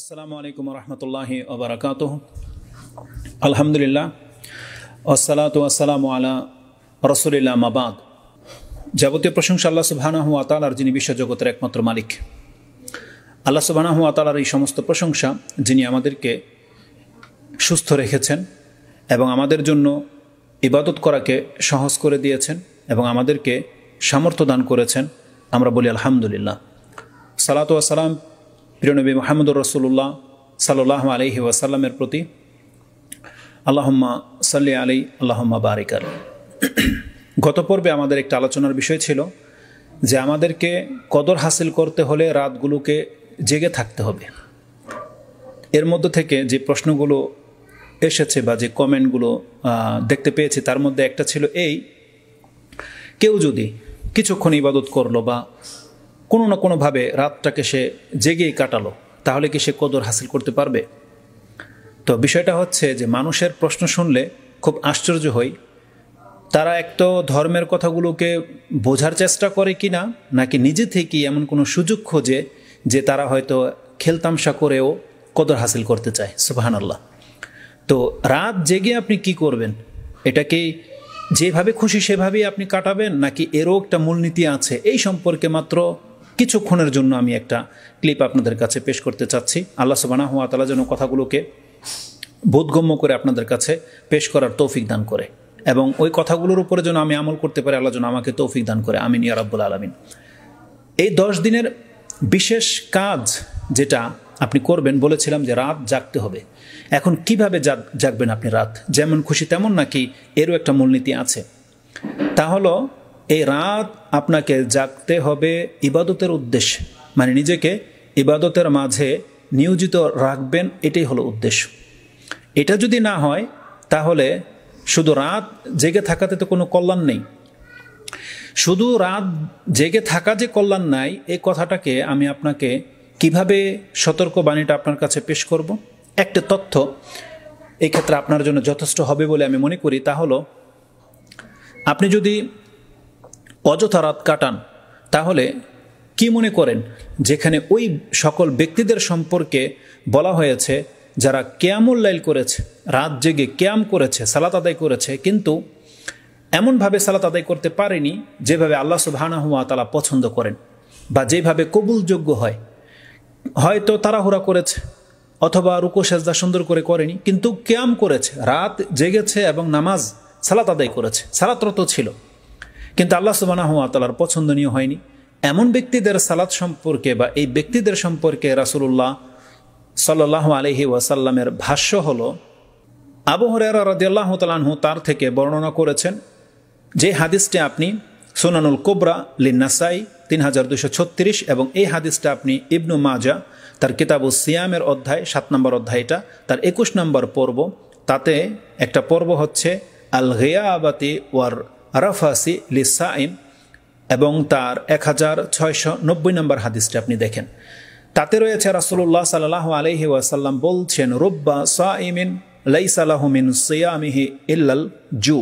আসসালামু আলাইকুম রহমতুল্লাহ ওবরাকাত আলহামদুলিল্লাহ আসসালাত আসসালাম আলা রসুলিল্লাহ মাবাদ যাবতীয় প্রশংসা আল্লাহ সুবাহানা আতাল আতালার যিনি বিশ্বজগতের একমাত্র মালিক আল্লাহ সুবাহানাহু আতালার এই সমস্ত প্রশংসা যিনি আমাদেরকে সুস্থ রেখেছেন এবং আমাদের জন্য ইবাদত করাকে সহজ করে দিয়েছেন এবং আমাদেরকে সামর্থ্য দান করেছেন আমরা বলি আলহামদুলিল্লাহ সালাত আসসালাম প্রিয়নবী মোহাম্মদুর রসুল্লাহ সাল্লাহ আলহি ওয়াসাল্লামের প্রতি আল্লাহম্মা সাল্লি আলী আল্লাহম্মা বারিকার গত পর্বে আমাদের একটা আলোচনার বিষয় ছিল যে আমাদেরকে কদর হাসিল করতে হলে রাতগুলোকে জেগে থাকতে হবে এর মধ্যে থেকে যে প্রশ্নগুলো এসেছে বা যে কমেন্টগুলো দেখতে পেয়েছি তার মধ্যে একটা ছিল এই কেউ যদি কিছুক্ষণ ইবাদত করলো বা কোনো না কোনোভাবে রাতটাকে সে জেগেই কাটালো তাহলে কি সে কদর হাসিল করতে পারবে তো বিষয়টা হচ্ছে যে মানুষের প্রশ্ন শুনলে খুব আশ্চর্য হই তারা এক তো ধর্মের কথাগুলোকে বোঝার চেষ্টা করে কি না নাকি নিজে থেকেই এমন কোনো সুযোগ খোঁজে যে তারা হয়তো খেলতামশা করেও কদর হাসিল করতে চায় সুবাহান আল্লাহ তো রাত জেগে আপনি কি করবেন এটাকে যেভাবে খুশি সেভাবেই আপনি কাটাবেন নাকি এরও একটা মূলনীতি আছে এই সম্পর্কে মাত্র কিছুক্ষণের জন্য আমি একটা ক্লিপ আপনাদের কাছে পেশ করতে চাচ্ছি আল্লাহ হুয়া তালা যেন কথাগুলোকে বোধগম্য করে আপনাদের কাছে পেশ করার তৌফিক দান করে এবং ওই কথাগুলোর উপরে যেন আমি আমল করতে পারি আল্লাহ যেন আমাকে তৌফিক দান করে আমিন ইয়ারাবুল আলমিন এই দশ দিনের বিশেষ কাজ যেটা আপনি করবেন বলেছিলাম যে রাত জাগতে হবে এখন কিভাবে জাগবেন আপনি রাত যেমন খুশি তেমন নাকি এরও একটা মূলনীতি আছে তা হলো এই রাত আপনাকে জাগতে হবে ইবাদতের উদ্দেশ্যে মানে নিজেকে ইবাদতের মাঝে নিয়োজিত রাখবেন এটাই হলো উদ্দেশ্য এটা যদি না হয় তাহলে শুধু রাত জেগে থাকাতে তো কোনো কল্যাণ নেই শুধু রাত জেগে থাকা যে কল্যাণ নাই এই কথাটাকে আমি আপনাকে কিভাবে সতর্কবাণীটা আপনার কাছে পেশ করব একটা তথ্য এক্ষেত্রে আপনার জন্য যথেষ্ট হবে বলে আমি মনে করি তা হলো আপনি যদি অযথা রাত কাটান তাহলে কি মনে করেন যেখানে ওই সকল ব্যক্তিদের সম্পর্কে বলা হয়েছে যারা ক্যামুল লাইল করেছে রাত জেগে ক্যাম করেছে সালাত আদায় করেছে কিন্তু এমনভাবে সালাত আদায় করতে পারেনি যেভাবে আল্লাহ সুবাহানা তালা পছন্দ করেন বা যেভাবে কবুলযোগ্য হয় হয়তো তাড়াহুড়া করেছে অথবা রুকো সেজদা সুন্দর করে করেনি কিন্তু ক্যাম করেছে রাত জেগেছে এবং নামাজ সালাত আদায় করেছে সালাতরত ছিল কিন্তু আল্লাহ সুবাহ তালার পছন্দনীয় হয়নি এমন ব্যক্তিদের সালাদ সম্পর্কে বা এই ব্যক্তিদের সম্পর্কে রাসুল্লাহ সাল্লাহ আলহি ওয়াসাল্লামের ভাষ্য হল আবু হরিয়ারা রদিয়াল্লাহ তালাহু তার থেকে বর্ণনা করেছেন যে হাদিসটি আপনি সোনানুল কোবরা লিন্নাসাই তিন হাজার দুশো ছত্রিশ এবং এই হাদিসটা আপনি ইবনু মাজা তার কিতাবু সিয়ামের অধ্যায় সাত নম্বর অধ্যায়টা তার একুশ নম্বর পর্ব তাতে একটা পর্ব হচ্ছে আল গেয়া আবাতি ওয়ার রাফাসি লি সাইম এবং তার এক হাজার ছয়শো নব্বই নম্বর হাদিসটা আপনি দেখেন তাতে রয়েছে রাসুল্লাহ সাল্লাহ আলহি ওয়াসাল্লাম বলছেন রব্বা সাইমিন লাইসালাহমিন সিয়ামিহি ইল্লাল জু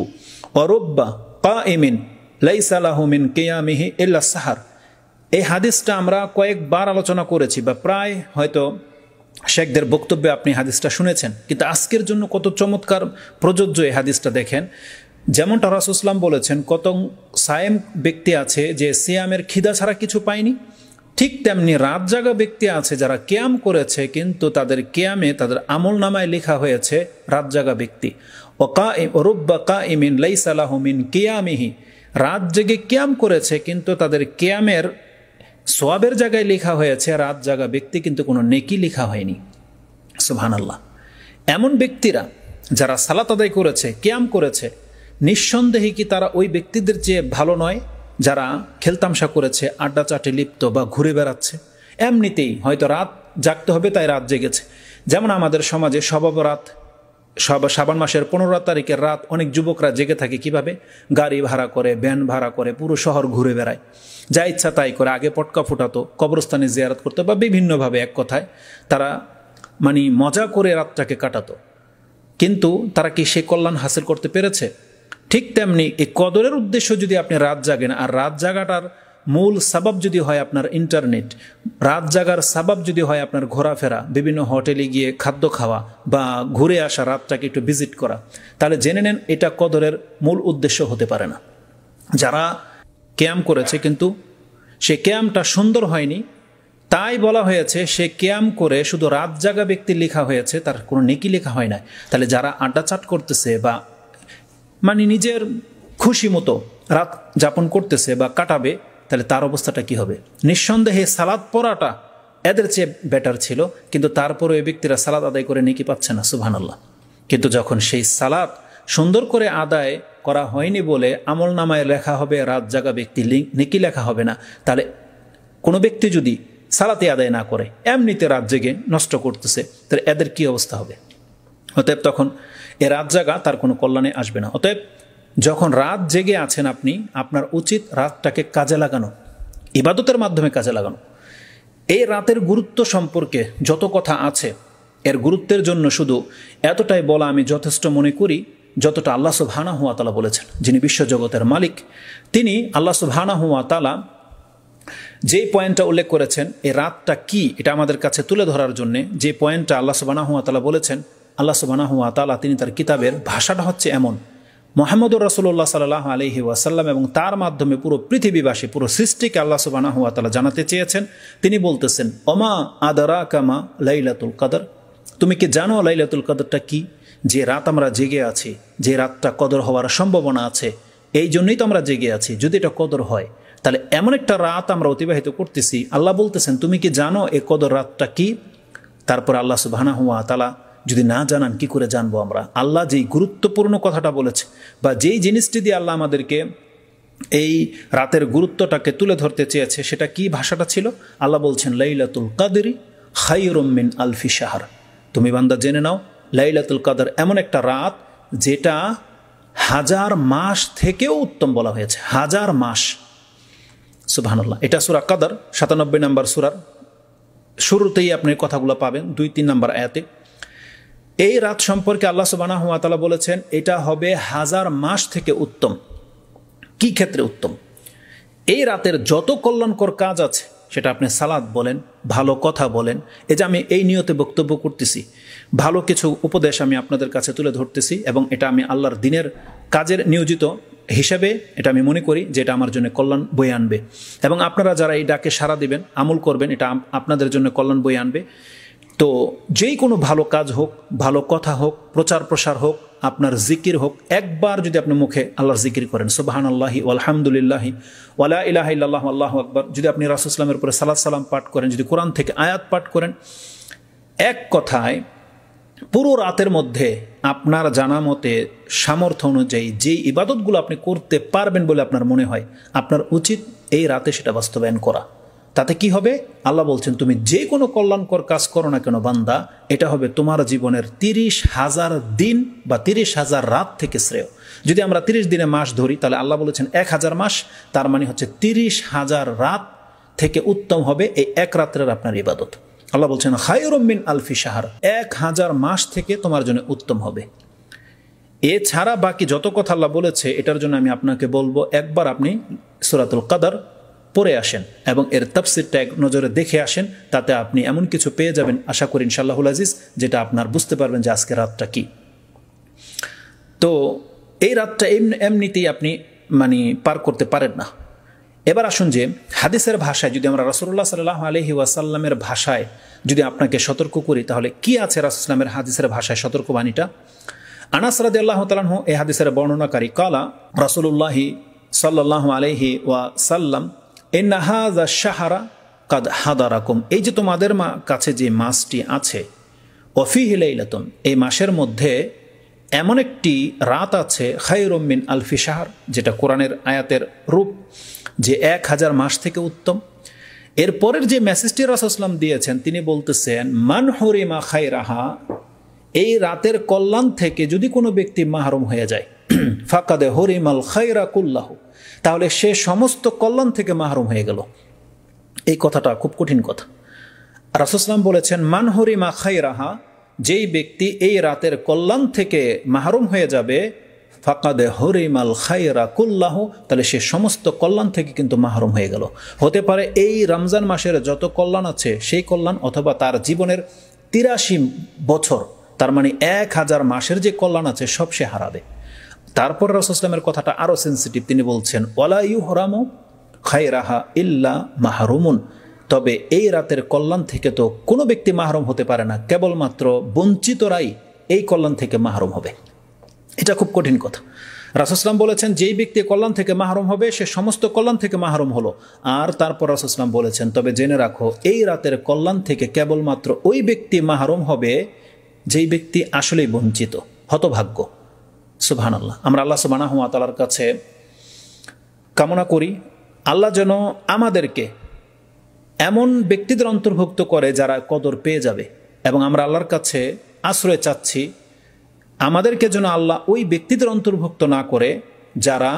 রুব্বা কা ইমিন লাইসালাহমিন কেয়ামিহি ইল্লা সাহার এই হাদিসটা আমরা কয়েকবার আলোচনা করেছি বা প্রায় হয়তো শেখদের বক্তব্যে আপনি হাদিসটা শুনেছেন কিন্তু আজকের জন্য কত চমৎকার প্রযোজ্য এই হাদিসটা দেখেন যেমনটা রাসুসলাম বলেছেন কত সায়েম ব্যক্তি আছে যে সিয়ামের খিদা ছাড়া কিছু পায়নি ঠিক তেমনি রাত জাগা ব্যক্তি আছে যারা ক্যাম করেছে কিন্তু তাদের ক্যামে তাদের আমল নামায় লেখা হয়েছে রাত জাগা ব্যক্তি ও কা রুব্বা কা ইমিন লাইসালাহমিন কেয়ামিহি রাত জেগে ক্যাম করেছে কিন্তু তাদের ক্যামের সোয়াবের জায়গায় লেখা হয়েছে রাত জাগা ব্যক্তি কিন্তু কোনো নেকি লেখা হয়নি আল্লাহ এমন ব্যক্তিরা যারা সালাত আদায় করেছে ক্যাম করেছে নিঃসন্দেহে কি তারা ওই ব্যক্তিদের চেয়ে ভালো নয় যারা খেলতামশা করেছে আড্ডা চাটে লিপ্ত বা ঘুরে বেড়াচ্ছে এমনিতেই হয়তো রাত জাগতে হবে তাই রাত জেগেছে যেমন আমাদের সমাজে সবাবরাত রাত সাবান মাসের পনেরো তারিখের রাত অনেক যুবকরা জেগে থাকে কিভাবে গাড়ি ভাড়া করে ব্যান ভাড়া করে পুরো শহর ঘুরে বেড়ায় যা ইচ্ছা তাই করে আগে পটকা ফুটাতো কবরস্থানে জিয়ারত করতো বা বিভিন্নভাবে এক কথায় তারা মানে মজা করে রাতটাকে কাটাতো কিন্তু তারা কি সে কল্যাণ হাসিল করতে পেরেছে ঠিক তেমনি এই কদরের উদ্দেশ্য যদি আপনি রাত জাগেন আর রাত জাগাটার মূল সাবাব যদি হয় আপনার ইন্টারনেট রাত জাগার সাবাব যদি হয় আপনার ঘোরাফেরা বিভিন্ন হোটেলে গিয়ে খাদ্য খাওয়া বা ঘুরে আসা রাতটাকে একটু ভিজিট করা তাহলে জেনে নেন এটা কদরের মূল উদ্দেশ্য হতে পারে না যারা ক্যাম্প করেছে কিন্তু সে ক্যাম্পটা সুন্দর হয়নি তাই বলা হয়েছে সে ক্যাম করে শুধু রাত জাগা ব্যক্তি লেখা হয়েছে তার কোনো নেকি লেখা হয় না তাহলে যারা আড্ডা চাট করতেছে বা মানে নিজের খুশি মতো রাত যাপন করতেছে বা কাটাবে তাহলে তার অবস্থাটা কি হবে নিঃসন্দেহে সালাদ পড়াটা এদের চেয়ে বেটার ছিল কিন্তু তারপরে ওই ব্যক্তিরা সালাদ আদায় করে নেকি পাচ্ছে না সুবহানাল্লাহ কিন্তু যখন সেই সালাদ সুন্দর করে আদায় করা হয়নি বলে আমল নামায় লেখা হবে রাত জাগা ব্যক্তি নেকি লেখা হবে না তাহলে কোনো ব্যক্তি যদি সালাতে আদায় না করে এমনিতে রাত জেগে নষ্ট করতেছে তাহলে এদের কি অবস্থা হবে অতএব তখন এ রাত জাগা তার কোনো কল্যাণে আসবে না অতএব যখন রাত জেগে আছেন আপনি আপনার উচিত রাতটাকে কাজে লাগানো ইবাদতের মাধ্যমে কাজে লাগানো এই রাতের গুরুত্ব সম্পর্কে যত কথা আছে এর গুরুত্বের জন্য শুধু এতটাই বলা আমি যথেষ্ট মনে করি যতটা আল্লাহ ভানা হুয়া তালা বলেছেন যিনি বিশ্বজগতের মালিক তিনি আল্লাহ সুবহানা হুয়া তালা যে পয়েন্টটা উল্লেখ করেছেন এই রাতটা কি এটা আমাদের কাছে তুলে ধরার জন্যে যে পয়েন্টটা আল্লাহ সুবহানা হুয়া তালা বলেছেন আল্লাহ সুবাহ তালা তিনি তার কিতাবের ভাষাটা হচ্ছে এমন মোহাম্মদুর রসুল্লাহ সাল্লাহ আলহি ওয়াসাল্লাম এবং তার মাধ্যমে পুরো পৃথিবীবাসী পুরো সৃষ্টিকে আল্লাহ সুবাহ তালা জানাতে চেয়েছেন তিনি বলতেছেন অমা আদারা কামা লাইলাতুল কাদর তুমি কি জানো লাইলাতুল কাদরটা কি যে রাত আমরা জেগে আছি যে রাতটা কদর হওয়ার সম্ভাবনা আছে এই জন্যই তো আমরা জেগে আছি যদি এটা কদর হয় তাহলে এমন একটা রাত আমরা অতিবাহিত করতেছি আল্লাহ বলতেছেন তুমি কি জানো এ কদর রাতটা কি তারপর আল্লাহ সুবাহ তালা যদি না জানান কি করে জানবো আমরা আল্লাহ যেই গুরুত্বপূর্ণ কথাটা বলেছে বা যেই জিনিসটি দিয়ে আল্লাহ আমাদেরকে এই রাতের গুরুত্বটাকে তুলে ধরতে চেয়েছে সেটা কি ভাষাটা ছিল আল্লাহ বলছেন লাইলাতুল কাদেরি খাইরমিন আলফি শাহার তুমি বান্দা জেনে নাও লাইলাতুল কাদার এমন একটা রাত যেটা হাজার মাস থেকেও উত্তম বলা হয়েছে হাজার মাস সুবাহান্লাহ এটা সুরা কাদার সাতানব্বই নম্বর সুরার শুরুতেই আপনি কথাগুলো পাবেন দুই তিন নম্বর আয়াতে এই রাত সম্পর্কে আল্লাহ সুবানা হাতালা বলেছেন এটা হবে হাজার মাস থেকে উত্তম কি ক্ষেত্রে উত্তম এই রাতের যত কল্যাণকর কাজ আছে সেটা আপনি সালাদ বলেন ভালো কথা বলেন এ যে আমি এই নিয়তে বক্তব্য করতেছি ভালো কিছু উপদেশ আমি আপনাদের কাছে তুলে ধরতেছি এবং এটা আমি আল্লাহর দিনের কাজের নিয়োজিত হিসাবে এটা আমি মনে করি যে এটা আমার জন্য কল্যাণ বই আনবে এবং আপনারা যারা এই ডাকে সাড়া দিবেন আমল করবেন এটা আপনাদের জন্য কল্যাণ বই আনবে তো যেই কোনো ভালো কাজ হোক ভালো কথা হোক প্রচার প্রসার হোক আপনার জিকির হোক একবার যদি আপনি মুখে আল্লাহর জিকির করেন সোবাহান আল্লাহি আলহামদুলিল্লাহ ওয়ালা ইলাহ আল্লাহ আল্লাহ আকবর যদি আপনি রাসুসলামের উপরে সালাদ সালাম পাঠ করেন যদি কোরআন থেকে আয়াত পাঠ করেন এক কথায় পুরো রাতের মধ্যে আপনার জানা মতে সামর্থ্য অনুযায়ী যেই ইবাদতগুলো আপনি করতে পারবেন বলে আপনার মনে হয় আপনার উচিত এই রাতে সেটা বাস্তবায়ন করা তাতে কি হবে আল্লাহ বলছেন তুমি যে কোনো কল্যাণকর কাজ করো না কেন বান্দা এটা হবে তোমার জীবনের তিরিশ হাজার দিন বা তিরিশ হাজার রাত থেকে শ্রেয় যদি আমরা তিরিশ দিনে মাস ধরি তাহলে আল্লাহ বলেছেন এক হাজার মাস তার মানে হচ্ছে তিরিশ হাজার রাত থেকে উত্তম হবে এই এক রাত্রের আপনার ইবাদত আল্লাহ বলছেন খায়রম্মিন আলফি সাহার এক হাজার মাস থেকে তোমার জন্য উত্তম হবে এছাড়া বাকি যত কথা আল্লাহ বলেছে এটার জন্য আমি আপনাকে বলবো একবার আপনি সুরাতুল কাদার পরে আসেন এবং এর তাফসিরটা এক নজরে দেখে আসেন তাতে আপনি এমন কিছু পেয়ে যাবেন আশা করি ইনশাল্লাহুল আজিজ যেটা আপনার বুঝতে পারবেন যে আজকে রাতটা কি তো এই রাতটা এমনিতেই আপনি মানে পার করতে পারেন না এবার আসুন যে হাদিসের ভাষায় যদি আমরা রাসুল্লাহ সাল্লাহ আলহি ওয়াসাল্লামের ভাষায় যদি আপনাকে সতর্ক করি তাহলে কি আছে রাসুসলামের হাদিসের ভাষায় সতর্কবাণীটা আনাস রাজি আল্লাহ তালাহ এ হাদিসের বর্ণনাকারী কালা রাসুল্লাহি সাল্লাহ আলহি ওয়া সাল্লাম এ নাহাজা শাহারা কাদ হাদারাকুম এই যে তোমাদের মা কাছে যে মাসটি আছে অফি হিলাইলাতুম এই মাসের মধ্যে এমন একটি রাত আছে খায়রম্মিন আলফি সাহার যেটা কোরআনের আয়াতের রূপ যে এক হাজার মাস থেকে উত্তম এরপরের পরের যে মেসেজটি রাসাসলাম দিয়েছেন তিনি বলতেছেন মান হরিমা খাই রাহা এই রাতের কল্যাণ থেকে যদি কোনো ব্যক্তি মাহরুম হয়ে যায় ফাকাদে হরিমাল খাইরা কুল্লাহ তাহলে সে সমস্ত কল্যাণ থেকে মাহরুম হয়ে গেল এই কথাটা খুব কঠিন কথা রাসুসলাম বলেছেন মান হরিমা খাইরাহা যেই ব্যক্তি এই রাতের কল্যাণ থেকে মাহরুম হয়ে যাবে ফাকাদে হরিমাল খাইরা কুল্লাহ তাহলে সে সমস্ত কল্যাণ থেকে কিন্তু মাহরুম হয়ে গেল হতে পারে এই রমজান মাসের যত কল্যাণ আছে সেই কল্যাণ অথবা তার জীবনের তিরাশি বছর তার মানে এক হাজার মাসের যে কল্যাণ আছে সব সে হারাবে তারপর রসুলামের কথাটা আরও সেন্সিটিভ তিনি বলছেন ওলাইউ ইউ হরামো রাহা ইল্লা মাহরুমুন তবে এই রাতের কল্যাণ থেকে তো কোনো ব্যক্তি মাহরুম হতে পারে না কেবলমাত্র বঞ্চিতরাই এই কল্যাণ থেকে মাহরুম হবে এটা খুব কঠিন কথা রাসুসলাম বলেছেন যেই ব্যক্তি কল্যাণ থেকে মাহরুম হবে সে সমস্ত কল্যাণ থেকে মাহরুম হলো আর তারপর রাসুসলাম বলেছেন তবে জেনে রাখো এই রাতের কল্যাণ থেকে কেবলমাত্র ওই ব্যক্তি মাহরুম হবে যেই ব্যক্তি আসলেই বঞ্চিত হতভাগ্য সুবহান আল্লাহ আমরা আল্লাহ সুবাহ তালার কাছে কামনা করি আল্লাহ যেন আমাদেরকে এমন ব্যক্তিদের অন্তর্ভুক্ত করে যারা কদর পেয়ে যাবে এবং আমরা আল্লাহর কাছে আশ্রয় চাচ্ছি আমাদেরকে যেন আল্লাহ ওই ব্যক্তিদের অন্তর্ভুক্ত না করে যারা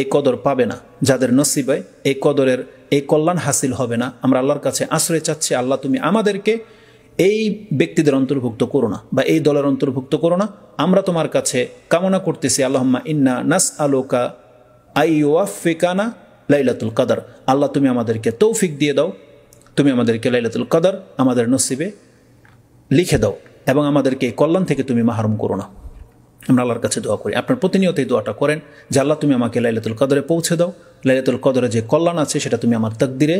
এই কদর পাবে না যাদের নসিবে এই কদরের এই কল্যাণ হাসিল হবে না আমরা আল্লাহর কাছে আশ্রয় চাচ্ছি আল্লাহ তুমি আমাদেরকে এই ব্যক্তিদের অন্তর্ভুক্ত করো না বা এই দলের অন্তর্ভুক্ত করো না আমরা তোমার কাছে কামনা করতেছি আল্লাহম্মা ইন্না নাস আলোকা আই ওয়াফিকানা লাইলাতুল কাদার আল্লাহ তুমি আমাদেরকে তৌফিক দিয়ে দাও তুমি আমাদেরকে লাইলাতুল কাদার আমাদের নসিবে লিখে দাও এবং আমাদেরকে এই কল্যাণ থেকে তুমি মাহরুম করো না আমরা আল্লাহর কাছে দোয়া করি আপনার প্রতিনিয়ত এই দোয়াটা করেন যে আল্লাহ তুমি আমাকে লাইলাতুল কদরে পৌঁছে দাও লাইলাতুল কদরে যে কল্যাণ আছে সেটা তুমি আমার তাকদিরে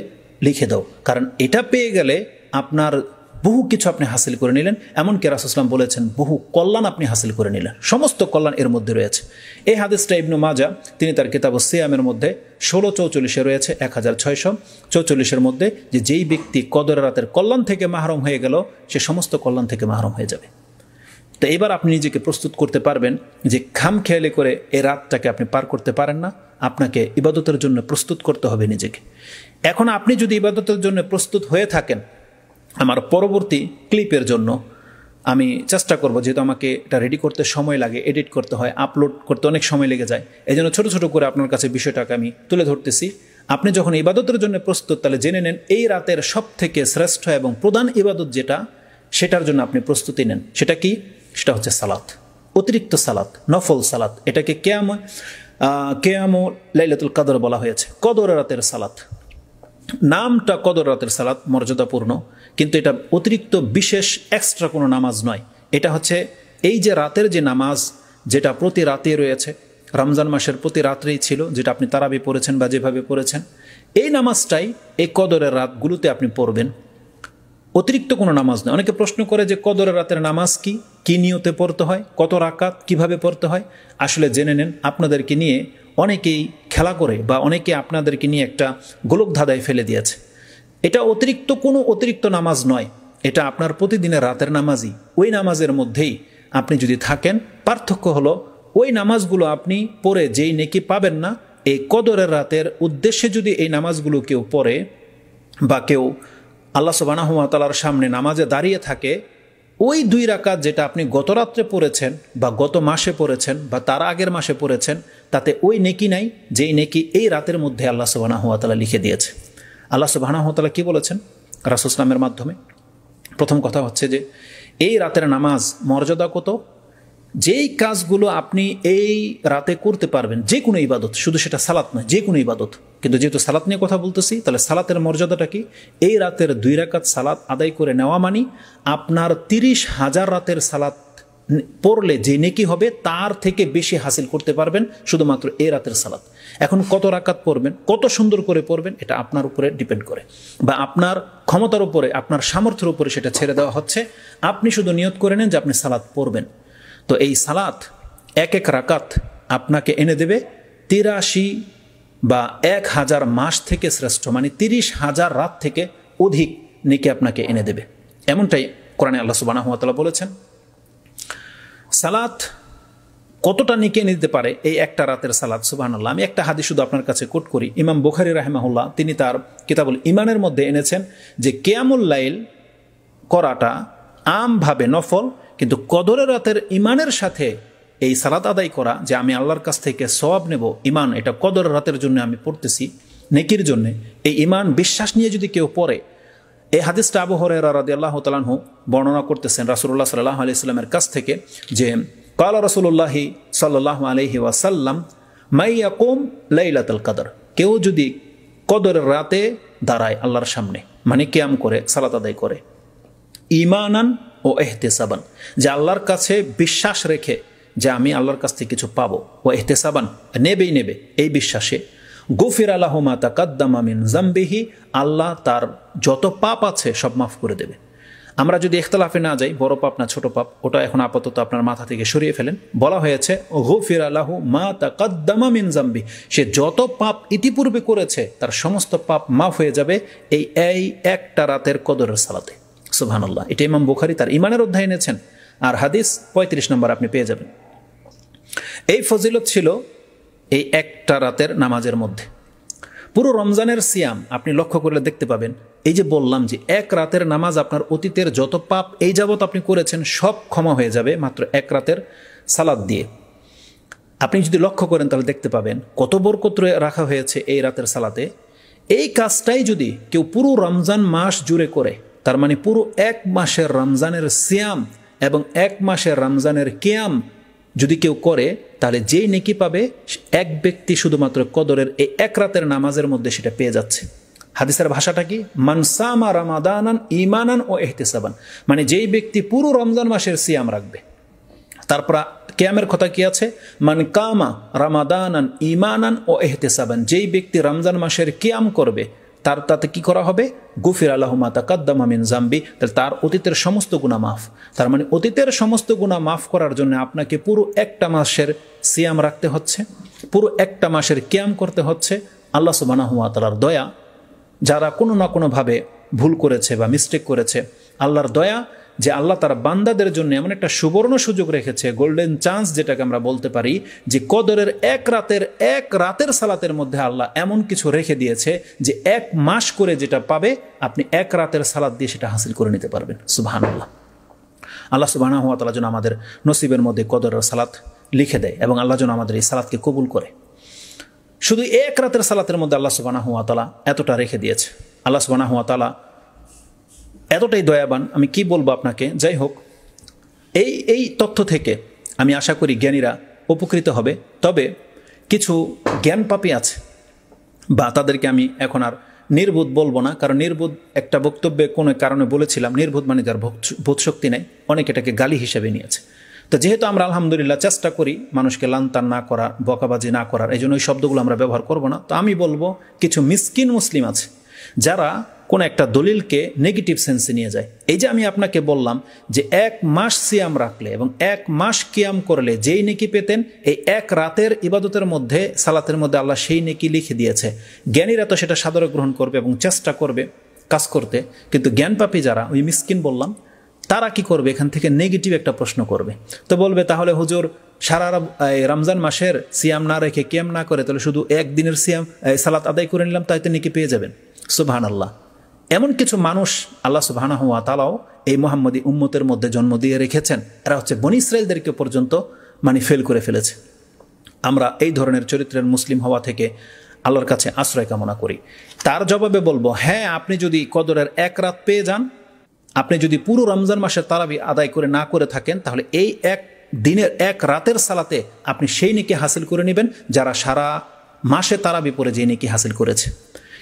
লিখে দাও কারণ এটা পেয়ে গেলে আপনার বহু কিছু আপনি হাসিল করে নিলেন এমনকি রাসুসলাম বলেছেন বহু কল্যাণ আপনি হাসিল করে নিলেন সমস্ত কল্যাণ এর মধ্যে রয়েছে এই হাদিসটা ইবনু মাজা তিনি তার কিতাব সিয়ামের মধ্যে ষোলো চৌচল্লিশে রয়েছে এক হাজার ছয়শো চৌচল্লিশের মধ্যে যে যেই ব্যক্তি কদর রাতের কল্যাণ থেকে মাহরম হয়ে গেল সে সমস্ত কল্যাণ থেকে মাহরম হয়ে যাবে তো এবার আপনি নিজেকে প্রস্তুত করতে পারবেন যে খাম খেয়ালি করে এ রাতটাকে আপনি পার করতে পারেন না আপনাকে ইবাদতের জন্য প্রস্তুত করতে হবে নিজেকে এখন আপনি যদি ইবাদতের জন্য প্রস্তুত হয়ে থাকেন আমার পরবর্তী ক্লিপের জন্য আমি চেষ্টা করব যেহেতু আমাকে এটা রেডি করতে সময় লাগে এডিট করতে হয় আপলোড করতে অনেক সময় লেগে যায় এই জন্য ছোটো ছোটো করে আপনার কাছে বিষয়টাকে আমি তুলে ধরতেছি আপনি যখন ইবাদতের জন্য প্রস্তুত তাহলে জেনে নেন এই রাতের সব থেকে শ্রেষ্ঠ এবং প্রধান ইবাদত যেটা সেটার জন্য আপনি প্রস্তুতি নেন সেটা কি সেটা হচ্ছে সালাত অতিরিক্ত সালাত নফল সালাত এটাকে কেয়াম কেয়াম লাইলাতুল কাদর বলা হয়েছে কদর রাতের সালাত নামটা কদর রাতের সালাত মর্যাদাপূর্ণ কিন্তু এটা অতিরিক্ত বিশেষ এক্সট্রা কোনো নামাজ নয় এটা হচ্ছে এই যে রাতের যে নামাজ যেটা প্রতি রাতে রয়েছে রমজান মাসের প্রতি রাত্রেই ছিল যেটা আপনি তারাবি পড়েছেন বা যেভাবে পড়েছেন এই নামাজটাই এই কদরের রাতগুলোতে আপনি পড়বেন অতিরিক্ত কোনো নামাজ নয় অনেকে প্রশ্ন করে যে কদরের রাতের নামাজ কি কী নিয়তে পড়তে হয় কত রাকাত কিভাবে পড়তে হয় আসলে জেনে নেন আপনাদেরকে নিয়ে অনেকেই খেলা করে বা অনেকে আপনাদেরকে নিয়ে একটা গোলক ধাঁধায় ফেলে দিয়েছে এটা অতিরিক্ত কোনো অতিরিক্ত নামাজ নয় এটা আপনার প্রতিদিনের রাতের নামাজই ওই নামাজের মধ্যেই আপনি যদি থাকেন পার্থক্য হলো ওই নামাজগুলো আপনি পড়ে যেই নেকি পাবেন না এই কদরের রাতের উদ্দেশ্যে যদি এই নামাজগুলো কেউ পড়ে বা কেউ আল্লাহ সুবানাহতালার সামনে নামাজে দাঁড়িয়ে থাকে ওই দুই রাকাত যেটা আপনি গত রাত্রে পড়েছেন বা গত মাসে পড়েছেন বা তার আগের মাসে পড়েছেন তাতে ওই নেকি নাই যেই নেকি এই রাতের মধ্যে আল্লাহ সুবানাহতালা লিখে দিয়েছে আল্লাহ সুবাহানাহতালা কি বলেছেন রাসুসলামের মাধ্যমে প্রথম কথা হচ্ছে যে এই রাতের নামাজ মর্যাদা কত যেই কাজগুলো আপনি এই রাতে করতে পারবেন যে কোনো ইবাদত শুধু সেটা সালাত নয় যে কোনো ইবাদত কিন্তু যেহেতু সালাত নিয়ে কথা বলতেছি তাহলে সালাতের মর্যাদাটা কি এই রাতের দুই রাকাত সালাত আদায় করে নেওয়া মানি আপনার তিরিশ হাজার রাতের সালাত পড়লে যে নেকি হবে তার থেকে বেশি হাসিল করতে পারবেন শুধুমাত্র এই রাতের সালাত এখন কত রাকাত পড়বেন কত সুন্দর করে পড়বেন এটা আপনার উপরে ডিপেন্ড করে বা আপনার ক্ষমতার উপরে আপনার সামর্থ্যের উপরে সেটা ছেড়ে দেওয়া হচ্ছে আপনি শুধু নিয়ত করে নেন যে আপনি সালাত পড়বেন তো এই সালাত এক এক রাকাত আপনাকে এনে দেবে তিরাশি বা এক হাজার মাস থেকে শ্রেষ্ঠ মানে তিরিশ হাজার রাত থেকে অধিক নিকে আপনাকে এনে দেবে এমনটাই কোরআনে আল্লাহ সুবান হাতলা বলেছেন সালাত কতটা নিকে দিতে পারে এই একটা রাতের সালাদ সুবাহান আল্লাহ আমি একটা হাদিস শুধু আপনার কাছে কোট করি ইমাম বুখারি রাহেমাহুল্লাহ তিনি তার কিতাবুল ইমানের মধ্যে এনেছেন যে কেয়ামুল্লাইল করাটা আমভাবে নফল কিন্তু কদরের রাতের ইমানের সাথে এই সালাত আদায় করা যে আমি আল্লাহর কাছ থেকে সব নেব ইমান এটা কদরের রাতের জন্য আমি পড়তেছি নেকির জন্যে এই ইমান বিশ্বাস নিয়ে যদি কেউ পড়ে এই হাদিসটা আবহরে রাদি আল্লাহ তালাহু বর্ণনা করতেছেন রাসুল্লাহ সাল্লাহ আলি ইসলামের কাছ থেকে যে কাল রাসুল্লাহি সাল্লাহ আলহি ওয়াসাল্লাম মাইয়াকুম লাইলাতুল কাদর কেউ যদি কদরের রাতে দাঁড়ায় আল্লাহর সামনে মানে ক্যাম করে সালাত আদায় করে ইমানান ও এহতেসাবান যে আল্লাহর কাছে বিশ্বাস রেখে যে আমি আল্লাহর কাছ থেকে কিছু পাবো ও এহতেসাবান নেবেই নেবে এই বিশ্বাসে গফির আলাহমা তাকাদ্দামামিন জাম্বিহি আল্লাহ তার যত পাপ আছে সব মাফ করে দেবে আমরা যদি এখতলাফে না যাই বড় পাপ না ছোট পাপ ওটা এখন আপাতত আপনার মাথা থেকে সরিয়ে ফেলেন বলা হয়েছে গুফির আল্লাহ মা তাকাদ্দামা মিন জাম্বি সে যত পাপ ইতিপূর্বে করেছে তার সমস্ত পাপ মাফ হয়ে যাবে এই এই একটা রাতের কদরের সালাতে সুহান এটা ইমাম বুখারি তার ইমানের অধ্যায় এনেছেন আর হাদিস পঁয়ত্রিশ নম্বর আপনি পেয়ে যাবেন এই ফজিলত ছিল এই একটা রাতের নামাজের মধ্যে পুরো রমজানের সিয়াম আপনি লক্ষ্য করলে দেখতে পাবেন এই যে বললাম যে এক রাতের নামাজ আপনার অতীতের যত পাপ এই যাবৎ আপনি করেছেন সব ক্ষমা হয়ে যাবে মাত্র এক রাতের সালাদ দিয়ে আপনি যদি লক্ষ্য করেন তাহলে দেখতে পাবেন কত বরকত রাখা হয়েছে এই রাতের সালাতে এই কাজটাই যদি কেউ পুরো রমজান মাস জুড়ে করে তার মানে পুরো এক মাসের রমজানের সিয়াম এবং এক মাসের রমজানের কেয়াম যদি কেউ করে তাহলে যেই নেকি পাবে এক ব্যক্তি শুধুমাত্র কদরের এই এক রাতের নামাজের মধ্যে সেটা পেয়ে যাচ্ছে হাদিসের ভাষাটা কি মানসামা রামাদানান ইমানান ও এহতেসাবান মানে যেই ব্যক্তি পুরো রমজান মাসের সিয়াম রাখবে তারপর ক্যামের কথা কি আছে মান কামা রামাদানান ইমানান ও এহতেসাবান যেই ব্যক্তি রমজান মাসের ক্যাম করবে তার তাতে কি করা হবে গুফির আল্লাহমা তাকাদ্দামা আমিন জাম্বি তাহলে তার অতীতের সমস্ত গুণা মাফ তার মানে অতীতের সমস্ত গুণা মাফ করার জন্য আপনাকে পুরো একটা মাসের সিয়াম রাখতে হচ্ছে পুরো একটা মাসের ক্যাম করতে হচ্ছে আল্লাহ সুবানাহুয়া তালার দয়া যারা কোনো না কোনোভাবে ভুল করেছে বা মিস্টেক করেছে আল্লাহর দয়া যে আল্লাহ তার বান্দাদের জন্য এমন একটা সুবর্ণ সুযোগ রেখেছে গোল্ডেন চান্স যেটাকে আমরা বলতে পারি যে কদরের এক রাতের এক রাতের সালাতের মধ্যে আল্লাহ এমন কিছু রেখে দিয়েছে যে এক মাস করে যেটা পাবে আপনি এক রাতের সালাদ দিয়ে সেটা হাসিল করে নিতে পারবেন সুবাহান আল্লাহ আল্লাহ সুবাহ তালা যেন আমাদের নসিবের মধ্যে কদরের সালাত লিখে দেয় এবং আল্লাহ যেন আমাদের এই সালাদকে কবুল করে শুধু এক রাতের সালাতের মধ্যে আল্লাহ সুবাহ তালা এতটা রেখে দিয়েছে আল্লাহ সুবাহ তালা এতটাই দয়াবান আমি কি বলবো আপনাকে যাই হোক এই এই তথ্য থেকে আমি আশা করি জ্ঞানীরা উপকৃত হবে তবে কিছু জ্ঞানপাপী আছে বা তাদেরকে আমি এখন আর নির্বোধ বলবো না কারণ নির্বোধ একটা বক্তব্যে কোনো কারণে বলেছিলাম নির্বোধ মানে যার শক্তি নেই অনেকে এটাকে গালি হিসেবে নিয়েছে তো যেহেতু আমরা আলহামদুলিল্লাহ চেষ্টা করি মানুষকে লানতান না করার বকাবাজি না করার এই জন্য ওই শব্দগুলো আমরা ব্যবহার করব না তো আমি বলবো কিছু মিসকিন মুসলিম আছে যারা কোনো একটা দলিলকে নেগেটিভ সেন্সে নিয়ে যায় এই যে আমি আপনাকে বললাম যে এক মাস সিয়াম রাখলে এবং এক মাস কিয়াম করলে যেই নেকি পেতেন এই এক রাতের ইবাদতের মধ্যে সালাতের মধ্যে আল্লাহ সেই নেকি লিখে দিয়েছে জ্ঞানীরা তো সেটা সাদরে গ্রহণ করবে এবং চেষ্টা করবে কাজ করতে কিন্তু জ্ঞানপাপী যারা ওই মিসকিন বললাম তারা কি করবে এখান থেকে নেগেটিভ একটা প্রশ্ন করবে তো বলবে তাহলে হুজুর সারা রমজান মাসের সিয়াম না রেখে কিয়াম না করে তাহলে শুধু একদিনের সিয়াম সালাত আদায় করে নিলাম তাই তো নেকি পেয়ে যাবেন সুবাহান আল্লাহ এমন কিছু মানুষ আল্লাহ সুবাহানা হওয়া তালাও এই মোহাম্মদী উম্মতের মধ্যে জন্ম দিয়ে রেখেছেন এরা হচ্ছে বনি ইসরায়েলদেরকে পর্যন্ত মানে ফেল করে ফেলেছে আমরা এই ধরনের চরিত্রের মুসলিম হওয়া থেকে আল্লাহর কাছে আশ্রয় কামনা করি তার জবাবে বলবো হ্যাঁ আপনি যদি কদরের এক রাত পেয়ে যান আপনি যদি পুরো রমজান মাসের তারাবি আদায় করে না করে থাকেন তাহলে এই এক দিনের এক রাতের সালাতে আপনি সেই নিকে হাসিল করে নেবেন যারা সারা মাসে তারাবি পরে যে নিকে হাসিল করেছে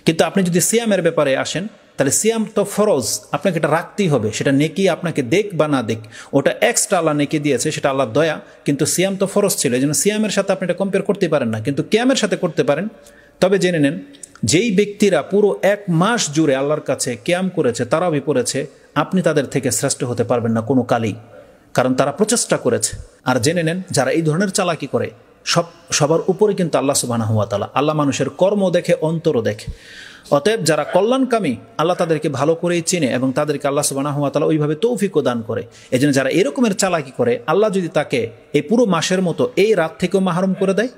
কিন্তু আপনি যদি সিয়ামের ব্যাপারে আসেন তাহলে সিয়াম তো ফরজ আপনাকে এটা রাখতেই হবে সেটা নেকি আপনাকে দেখ বা না দেখ ওটা এক্সট্রা আল্লাহ নেকি দিয়েছে সেটা আল্লাহ দয়া কিন্তু সিয়াম তো ফরজ ছিল এই জন্য সিয়ামের সাথে আপনি এটা কম্পেয়ার করতে পারেন না কিন্তু ক্যামের সাথে করতে পারেন তবে জেনে নেন যেই ব্যক্তিরা পুরো এক মাস জুড়ে আল্লাহর কাছে ক্যাম করেছে তারাও পড়েছে আপনি তাদের থেকে শ্রেষ্ঠ হতে পারবেন না কোনো কালেই কারণ তারা প্রচেষ্টা করেছে আর জেনে নেন যারা এই ধরনের চালাকি করে সব সবার উপরে কিন্তু আল্লাহ সুবাহ হুয়া তালা আল্লাহ মানুষের কর্ম দেখে অন্তরও দেখে অতএব যারা কল্যাণকামী আল্লাহ তাদেরকে ভালো করেই চিনে এবং তাদেরকে আল্লাহ সুবাহ হুয়া তালা ওইভাবে তৌফিকও দান করে এই জন্য যারা এরকমের চালাকি করে আল্লাহ যদি তাকে এই পুরো মাসের মতো এই রাত থেকেও মাহরুম করে দেয়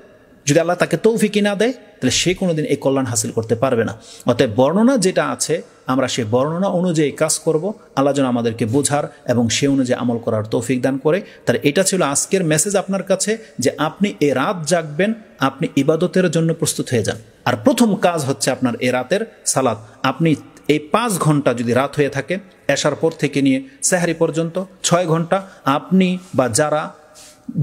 যদি আল্লাহ তাকে তৌফিকি না দেয় তাহলে সে কোনোদিন এই কল্যাণ হাসিল করতে পারবে না অতএব বর্ণনা যেটা আছে আমরা সে বর্ণনা অনুযায়ী কাজ করব আল্লাহ যেন আমাদেরকে বোঝার এবং সে অনুযায়ী আমল করার তৌফিক দান করে তার এটা ছিল আজকের মেসেজ আপনার কাছে যে আপনি এ রাত জাগবেন আপনি ইবাদতের জন্য প্রস্তুত হয়ে যান আর প্রথম কাজ হচ্ছে আপনার এ রাতের সালাদ আপনি এই পাঁচ ঘন্টা যদি রাত হয়ে থাকে এসার পর থেকে নিয়ে সেহারি পর্যন্ত ছয় ঘন্টা আপনি বা যারা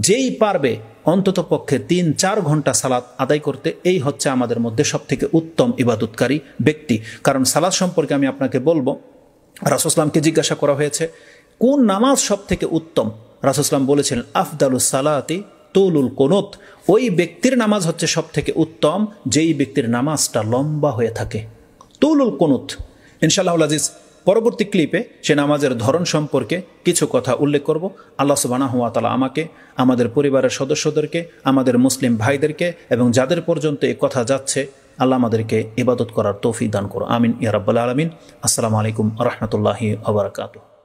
যেই পারবে অন্তত পক্ষে তিন চার ঘন্টা সালাত আদায় করতে এই হচ্ছে আমাদের মধ্যে সব থেকে উত্তম ইবাদতকারী ব্যক্তি কারণ সালাদ সম্পর্কে আমি আপনাকে বলবো রাসুসলামকে জিজ্ঞাসা করা হয়েছে কোন নামাজ সব থেকে উত্তম রাসুসলাম বলেছিলেন আফদালুস সালাতি তৌলুল কোনত ওই ব্যক্তির নামাজ হচ্ছে সব থেকে উত্তম যেই ব্যক্তির নামাজটা লম্বা হয়ে থাকে তৌলুল কোনত ইনশাল্লাহ আজিজ পরবর্তী ক্লিপে সে নামাজের ধরন সম্পর্কে কিছু কথা উল্লেখ করব আল্লাহ সুবানা হুয়া তালা আমাকে আমাদের পরিবারের সদস্যদেরকে আমাদের মুসলিম ভাইদেরকে এবং যাদের পর্যন্ত এ কথা যাচ্ছে আল্লাহ আমাদেরকে ইবাদত করার তৌফি দান করো আমিন ইয়ারাব্বাল আলমিন আসসালামু আলাইকুম রহমতুল্লাহি আবরকাতু